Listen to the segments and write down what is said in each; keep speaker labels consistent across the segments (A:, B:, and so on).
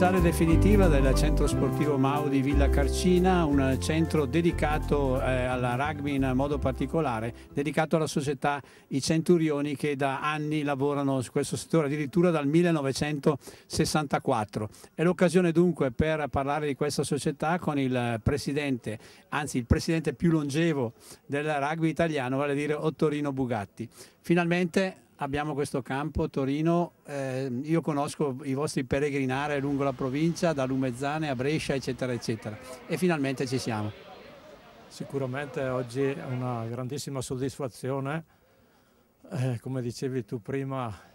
A: dorsale definitiva del centro sportivo Mau di Villa Carcina, un centro dedicato eh, alla rugby in modo particolare, dedicato alla società I Centurioni che da anni lavorano su questo settore, addirittura dal 1964. È l'occasione dunque per parlare di questa società con il presidente, anzi il presidente più longevo del rugby italiano, vale a dire Ottorino Bugatti. Finalmente abbiamo questo campo Torino, eh, io conosco i vostri peregrinare lungo la provincia, da Lumezzane a Brescia eccetera eccetera e finalmente ci siamo.
B: Sicuramente oggi è una grandissima soddisfazione, eh, come dicevi tu prima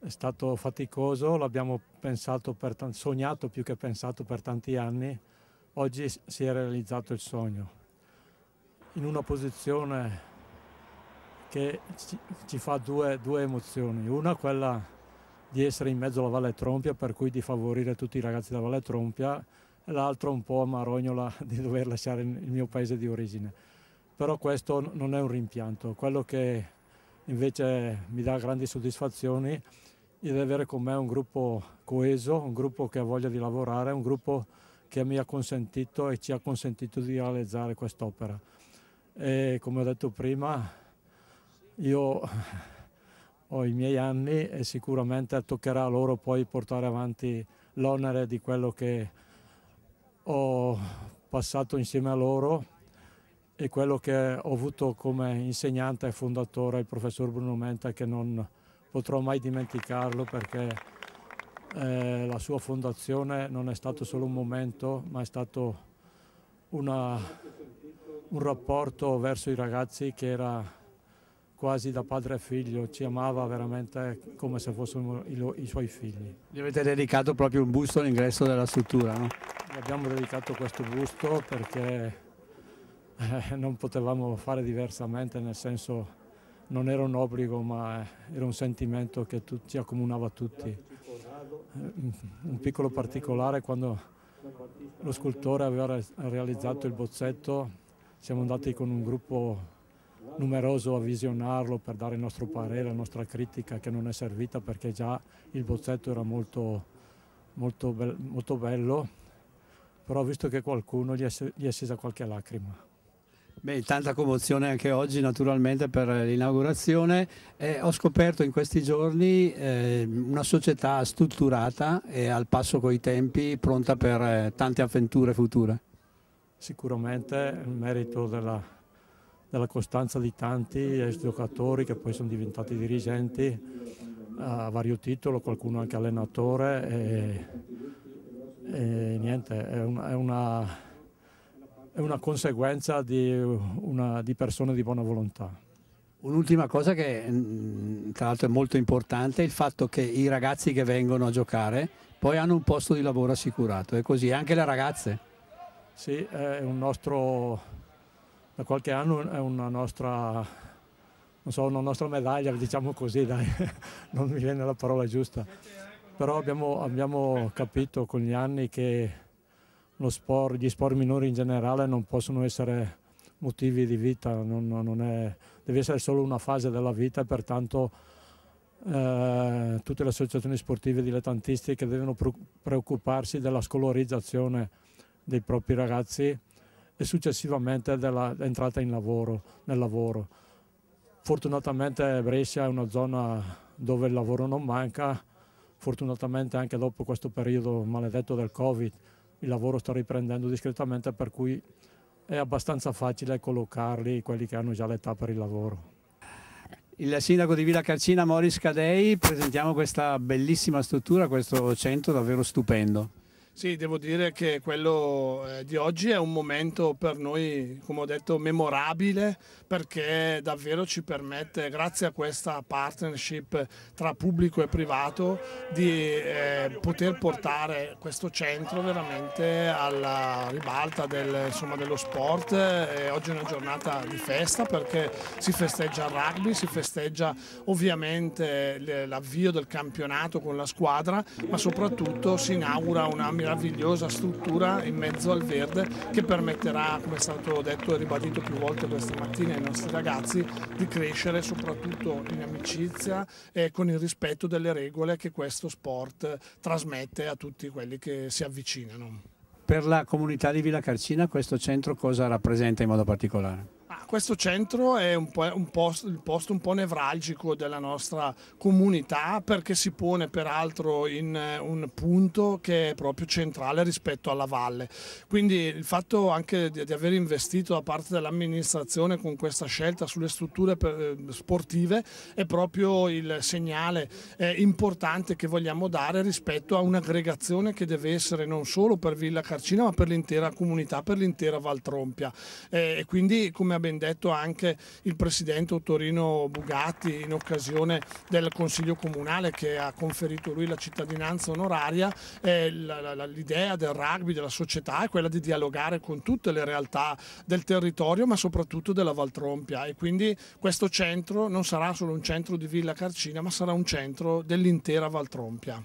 B: è stato faticoso, l'abbiamo pensato sognato più che pensato per tanti anni, oggi si è realizzato il sogno. In una posizione che ci, ci fa due, due, emozioni. Una quella di essere in mezzo alla Valle Trompia, per cui di favorire tutti i ragazzi della Valle Trompia, e l'altra un po' amarognola di dover lasciare il mio paese di origine. Però questo non è un rimpianto, quello che invece mi dà grandi soddisfazioni è di avere con me un gruppo coeso, un gruppo che ha voglia di lavorare, un gruppo che mi ha consentito e ci ha consentito di realizzare quest'opera. E come ho detto prima, io ho i miei anni e sicuramente toccherà a loro poi portare avanti l'onere di quello che ho passato insieme a loro e quello che ho avuto come insegnante e fondatore il professor Bruno Menta che non potrò mai dimenticarlo perché eh, la sua fondazione non è stato solo un momento ma è stato una, un rapporto verso i ragazzi che era quasi da padre e figlio, ci amava veramente come se fossimo i,
A: suoi figli. Gli avete dedicato proprio un busto all'ingresso della struttura, no? Gli abbiamo dedicato
B: questo busto perché eh, non potevamo fare diversamente, nel senso non era un obbligo ma era un sentimento che ci accomunava tutti. Un piccolo particolare quando lo scultore aveva realizzato il bozzetto siamo andati con un gruppo numeroso a visionarlo per dare il nostro parere, la nostra critica che non è servita perché già il bozzetto era molto, molto, be- molto bello, però ho visto che qualcuno gli è, gli è scesa qualche lacrima.
A: Beh, tanta commozione anche oggi naturalmente per l'inaugurazione. Eh, ho scoperto in questi giorni eh, una società strutturata e al passo coi tempi, pronta per eh, tante avventure future.
B: Sicuramente il merito della della costanza di tanti ex giocatori che poi sono diventati dirigenti a vario titolo, qualcuno anche allenatore e, e niente, è, un, è, una, è, una, conseguenza di, una, di persone di buona volontà.
A: Un'ultima cosa che mm, tra l'altro è molto importante è il fatto che i ragazzi che vengono a giocare poi hanno un posto di lavoro assicurato, è così anche le ragazze.
B: Sì, è un nostro da qualche anno è una nostra, so, una nostra medaglia, diciamo così, dai, non mi viene la parola giusta. Però abbiamo, abbiamo capito con gli anni che sport, gli sport minori in generale non possono essere motivi di vita, non, non è, deve essere solo una fase della vita, e pertanto eh, tutte le associazioni sportive dilettantistiche devono preoccuparsi della scolarizzazione dei propri ragazzi e successivamente dell'entrata in lavoro, nel lavoro. Fortunatamente Brescia è una zona dove il lavoro non manca, fortunatamente anche dopo questo periodo maledetto del Covid il lavoro sta riprendendo discretamente per cui è abbastanza facile collocarli quelli che hanno già l'età per il lavoro.
A: Il sindaco di Villa Carcina, Moris Cadei, presentiamo questa bellissima struttura, questo centro davvero stupendo.
C: Sì, devo dire che quello eh, di oggi è un momento per noi, come ho detto, memorabile perché davvero ci permette, grazie a questa partnership tra pubblico e privato, di eh, poter portare questo centro veramente alla ribalta del, insomma, dello sport. E oggi è una giornata di festa perché si festeggia il rugby, si festeggia ovviamente l'avvio del campionato con la squadra, ma soprattutto si inaugura una meravigliosa struttura in mezzo al verde che permetterà, come è stato detto e ribadito più volte questa mattina ai nostri ragazzi, di crescere soprattutto in amicizia e con il rispetto delle regole che questo sport trasmette a tutti quelli che si avvicinano.
A: Per la comunità di Villa Carcina questo centro cosa rappresenta in modo particolare?
C: questo centro è un, po', un posto, il posto un po' nevralgico della nostra comunità perché si pone peraltro in eh, un punto che è proprio centrale rispetto alla valle. Quindi il fatto anche di, di aver investito da parte dell'amministrazione con questa scelta sulle strutture per, eh, sportive è proprio il segnale eh, importante che vogliamo dare rispetto a un'aggregazione che deve essere non solo per Villa Carcina ma per l'intera comunità, per l'intera Valtrompia. Eh, e quindi come abbiamo detto anche il presidente Ottorino Bugatti in occasione del Consiglio Comunale che ha conferito lui la cittadinanza onoraria, eh, l'idea del rugby, della società è quella di dialogare con tutte le realtà del territorio ma soprattutto della Valtrompia e quindi questo centro non sarà solo un centro di Villa Carcina ma sarà un centro dell'intera Valtrompia.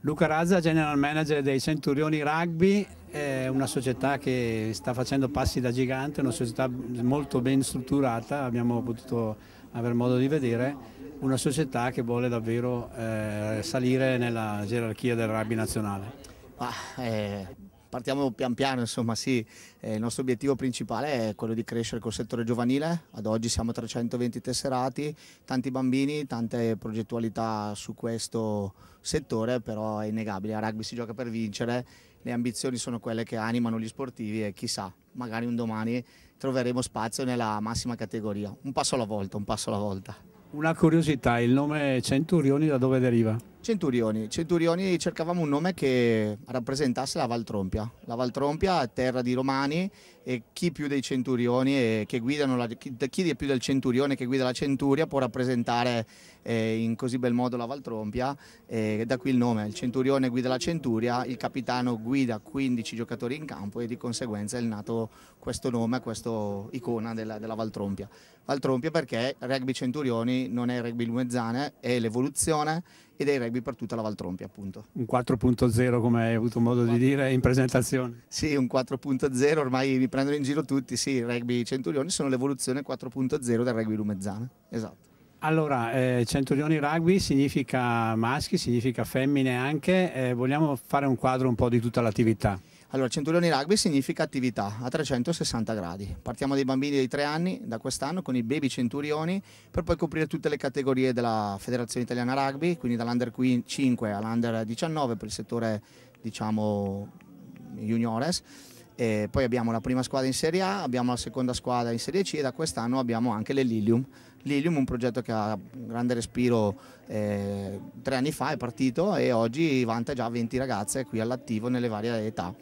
A: Luca Razza, General Manager dei Centurioni Rugby, è una società che sta facendo passi da gigante, una società molto ben strutturata, abbiamo potuto aver modo di vedere, una società che vuole davvero eh, salire nella gerarchia del rugby nazionale.
D: Ah, eh partiamo pian piano, insomma sì, eh, il nostro obiettivo principale è quello di crescere col settore giovanile, ad oggi siamo 320 tesserati, tanti bambini, tante progettualità su questo settore, però è innegabile, a rugby si gioca per vincere, le ambizioni sono quelle che animano gli sportivi e chissà, magari un domani troveremo spazio nella massima categoria, un passo alla volta, un passo alla volta. Una curiosità, il nome Centurioni
A: da dove deriva?
D: Centurioni. Centurioni cercavamo un nome che rappresentasse la Valtrompia. La Valtrompia è terra di romani e chi più dei centurioni che guidano la, chi, chi più del centurione che guida la centuria può rappresentare eh, in così bel modo la Valtrompia. Eh, da qui il nome. Il centurione guida la centuria, il capitano guida 15 giocatori in campo e di conseguenza è nato questo nome, questa icona della, della Valtrompia. Valtrompia perché rugby centurioni non è rugby lumezzane, è l'evoluzione e dei rugby per tutta la Valtrompi appunto.
A: Un 4.0 come hai avuto modo di dire in presentazione.
D: Sì, un 4.0, ormai mi prendono in giro tutti, sì, il rugby Centurioni sono l'evoluzione 4.0 del rugby lumezzana, esatto.
A: Allora, eh, Centurioni Rugby significa maschi, significa
D: femmine anche, eh, vogliamo fare un quadro un po' di tutta l'attività. Allora, Centurioni Rugby significa attività a 360 gradi. Partiamo dai bambini di 3 anni da quest'anno con i baby centurioni per poi coprire tutte le categorie della Federazione Italiana Rugby, quindi dall'under 5 all'under 19 per il settore diciamo juniores. E poi abbiamo la prima squadra in Serie A, abbiamo la seconda squadra in Serie C e da quest'anno abbiamo anche le Lilium. Lilium è un progetto che ha un grande respiro eh, tre anni fa, è partito e oggi vanta già 20 ragazze qui all'attivo nelle varie età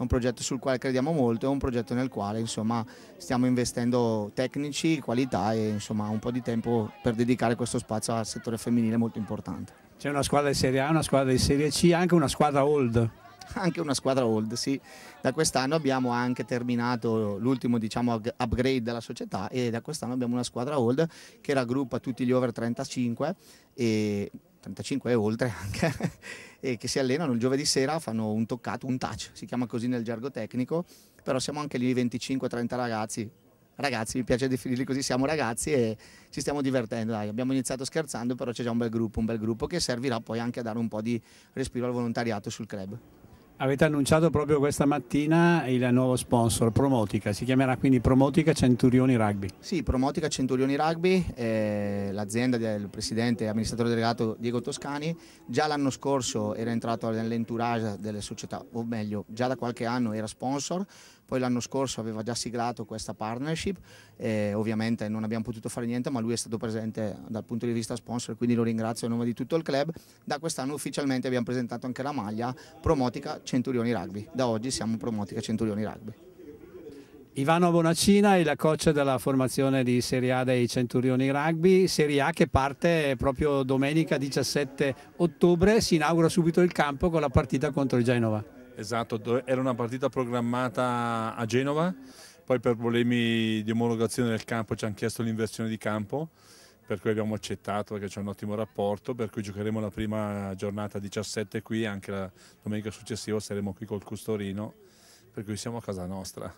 D: è un progetto sul quale crediamo molto, è un progetto nel quale insomma, stiamo investendo tecnici, qualità e insomma, un po' di tempo per dedicare questo spazio al settore femminile molto importante.
A: C'è una squadra di Serie A, una squadra di Serie C, anche una squadra old.
D: Anche una squadra old, sì. Da quest'anno abbiamo anche terminato l'ultimo diciamo, upgrade della società e da quest'anno abbiamo una squadra old che raggruppa tutti gli over 35 e 35 e oltre anche, e che si allenano il giovedì sera, fanno un toccato, un touch, si chiama così nel gergo tecnico, però siamo anche lì 25-30 ragazzi, ragazzi, mi piace definirli così, siamo ragazzi e ci stiamo divertendo, dai. abbiamo iniziato scherzando però c'è già un bel gruppo, un bel gruppo che servirà poi anche a dare un po' di respiro al volontariato sul club.
A: Avete annunciato proprio questa mattina il nuovo sponsor, Promotica, si chiamerà quindi Promotica Centurioni Rugby.
D: Sì, Promotica Centurioni Rugby, eh, l'azienda del presidente e amministratore delegato Diego Toscani, già l'anno scorso era entrato nell'entourage delle società, o meglio, già da qualche anno era sponsor, poi l'anno scorso aveva già siglato questa partnership e ovviamente non abbiamo potuto fare niente, ma lui è stato presente dal punto di vista sponsor, quindi lo ringrazio a nome di tutto il club. Da quest'anno ufficialmente abbiamo presentato anche la maglia Promotica Centurioni Rugby. Da oggi siamo Promotica Centurioni Rugby.
A: Ivano Bonacina è la coach della formazione di Serie A dei Centurioni Rugby, Serie A che parte proprio domenica 17 ottobre, si inaugura subito il campo con la partita contro il Genova.
E: Esatto, era una partita programmata a Genova, poi per problemi di omologazione del campo ci hanno chiesto l'inversione di campo, per cui abbiamo accettato perché c'è un ottimo rapporto, per cui giocheremo la prima giornata 17 qui, anche la domenica successiva saremo qui col Custorino, per cui siamo a casa nostra.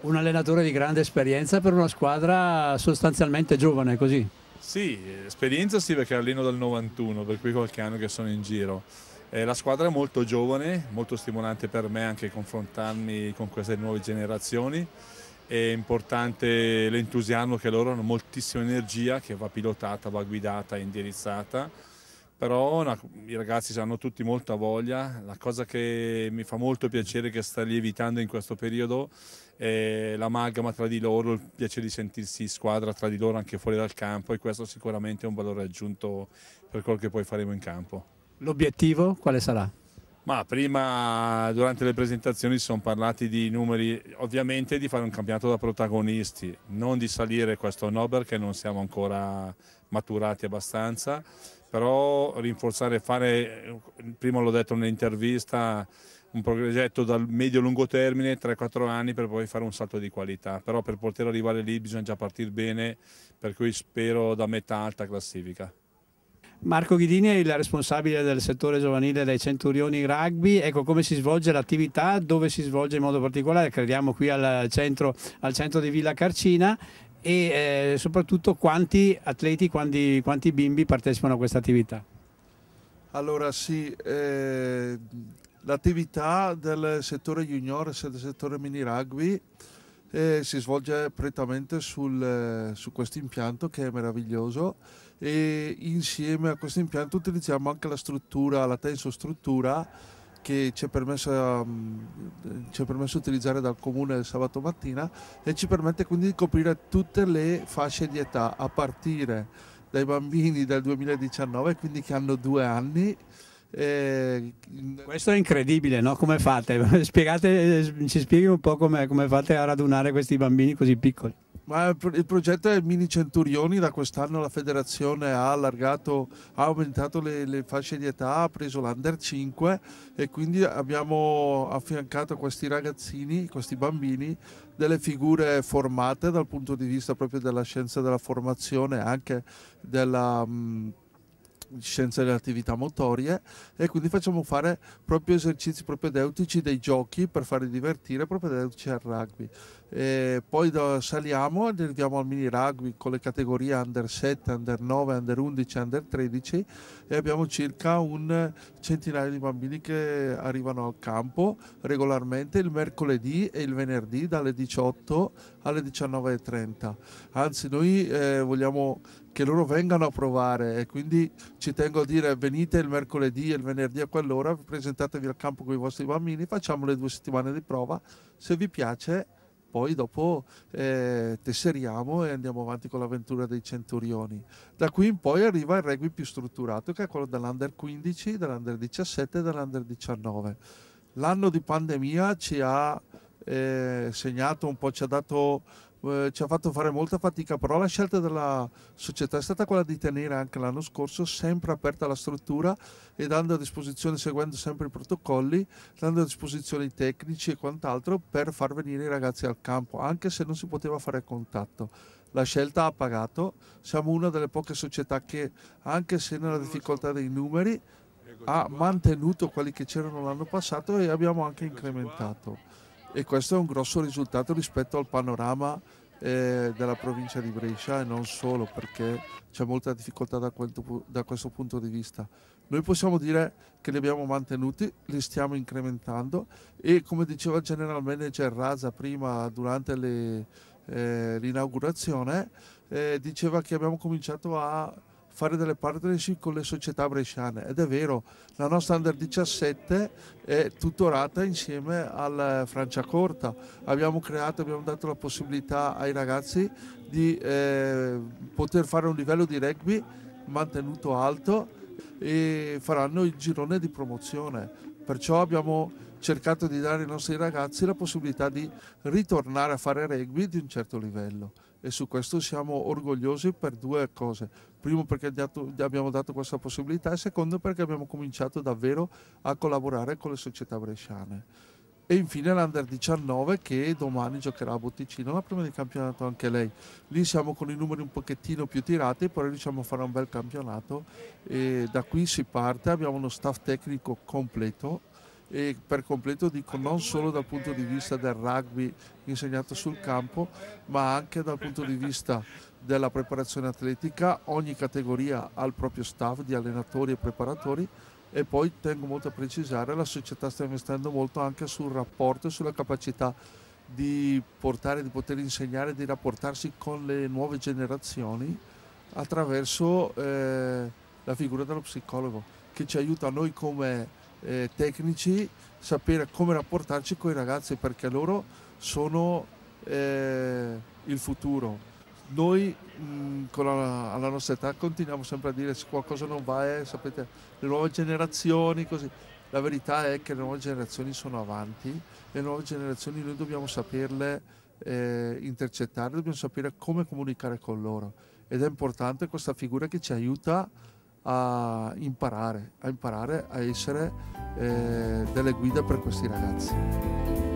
A: Un allenatore di grande esperienza per una squadra sostanzialmente giovane, così?
E: Sì, esperienza sì perché alleno dal 91, per cui qualche anno che sono in giro eh, la squadra è molto giovane, molto stimolante per me anche confrontarmi con queste nuove generazioni. È importante l'entusiasmo che loro hanno, moltissima energia che va pilotata, va guidata, indirizzata. Però no, i ragazzi hanno tutti molta voglia. La cosa che mi fa molto piacere che sta lievitando in questo periodo è l'amalgama tra di loro, il piacere di sentirsi squadra tra di loro anche fuori dal campo e questo sicuramente è un valore aggiunto per quello che poi faremo in campo. L'obiettivo quale sarà? Ma prima, durante le presentazioni, si sono parlati di numeri, ovviamente di fare un campionato da protagonisti, non di salire questo no perché non siamo ancora maturati abbastanza, però rinforzare, e fare, prima l'ho detto nell'intervista, un progetto dal medio-lungo termine, 3-4 anni per poi fare un salto di qualità, però per poter arrivare lì bisogna già partire bene, per cui spero da metà alta classifica.
A: Marco Ghidini è il responsabile del settore giovanile dei Centurioni Rugby, ecco come si svolge l'attività, dove si svolge in modo particolare, crediamo qui al centro, al centro di Villa Carcina e eh, soprattutto quanti atleti, quanti, quanti, bimbi partecipano a questa attività?
F: Allora sì, eh, l'attività del settore junior e del settore mini rugby eh, si svolge prettamente sul, eh, su questo impianto che è meraviglioso e insieme a questo impianto utilizziamo anche la struttura, la tensostruttura che ci è, permesso, um, ci è utilizzare dal comune il sabato mattina e ci permette quindi di coprire tutte le fasce di età a partire dai bambini del 2019 quindi che hanno due anni eh, Questo è incredibile, no? Come fate?
A: Spiegate, ci spieghi un po' come, come fate a radunare questi bambini così piccoli.
F: Ma il progetto è Mini Centurioni, da quest'anno la federazione ha allargato, ha aumentato le, le, fasce di età, ha preso l'Under 5 e quindi abbiamo affiancato a questi ragazzini, questi bambini, delle figure formate dal punto di vista proprio della scienza della formazione, e anche della... Mh, mm, scienze delle attività motorie e quindi facciamo fare proprio esercizi propedeutici dei giochi per farli divertire propedeutici al rugby. E eh, poi saliamo e arriviamo al mini rugby con le categorie under 7, under 9, under 11, under 13 e abbiamo circa un centinaio di bambini che arrivano al campo regolarmente il mercoledì e il venerdì dalle 18 alle 19.30. Anzi noi eh, vogliamo che loro vengano a provare e quindi ci tengo a dire venite il mercoledì e il venerdì a quell'ora, presentatevi al campo con i vostri bambini, facciamo le due settimane di prova, se vi piace poi dopo eh, tesseriamo e andiamo avanti con l'avventura dei centurioni. Da qui in poi arriva il rugby più strutturato che è quello dell'Under 15, dell'Under 17 e dell'Under 19. L'anno di pandemia ci ha eh, segnato un po', ci ha dato eh, ci ha fatto fare molta fatica, però la scelta della società è stata quella di tenere anche l'anno scorso sempre aperta la struttura e dando a disposizione, seguendo sempre i protocolli, dando a disposizione i tecnici e quant'altro per far venire i ragazzi al campo, anche se non si poteva fare contatto la scelta ha pagato, siamo una delle poche società che anche se nella difficoltà dei numeri ecco, ha mantenuto quelli che c'erano l'anno passato e abbiamo anche ecco, incrementato e questo è un grosso risultato rispetto al panorama eh, della provincia di Brescia e non solo perché c'è molta difficoltà da, quel, da questo punto di vista. Noi possiamo dire che li abbiamo mantenuti, li stiamo incrementando e come diceva il general manager Raza prima durante le, eh, l'inaugurazione, eh, diceva che abbiamo cominciato a fare delle partnership con le società bresciane ed è vero, la nostra Under 17 è tutorata insieme alla Franciacorta, abbiamo creato, abbiamo dato la possibilità ai ragazzi di eh, poter fare un livello di rugby mantenuto alto e faranno il girone di promozione, perciò abbiamo cercato di dare ai nostri ragazzi la possibilità di ritornare a fare rugby di un certo livello e su questo siamo orgogliosi per due cose. Primo perché gli abbiamo dato questa possibilità e secondo perché abbiamo cominciato davvero a collaborare con le società bresciane. E infine l'Under 19 che domani giocherà a Botticino, la prima di campionato anche lei. Lì siamo con i numeri un pochettino più tirati, però riusciamo a fare un bel campionato e da qui si parte, abbiamo uno staff tecnico completo e per completo dico non solo dal punto di vista del rugby insegnato sul campo ma anche dal punto di vista della preparazione atletica ogni categoria ha il proprio staff di allenatori e preparatori e poi tengo molto a precisare la società sta investendo molto anche sul rapporto e sulla capacità di portare, di poter insegnare, di rapportarsi con le nuove generazioni attraverso eh, la figura dello psicologo che ci aiuta a noi come eh, tecnici, sapere come rapportarci con i ragazzi perché loro sono eh, il futuro. Noi mh, la, alla nostra età continuiamo sempre a dire se qualcosa non va, eh, sapete, le nuove generazioni, così. La verità è che le nuove generazioni sono avanti, le nuove generazioni noi dobbiamo saperle eh, intercettare, dobbiamo sapere come comunicare con loro ed è importante questa figura che ci aiuta a imparare, a imparare a essere eh, delle guide per questi ragazzi.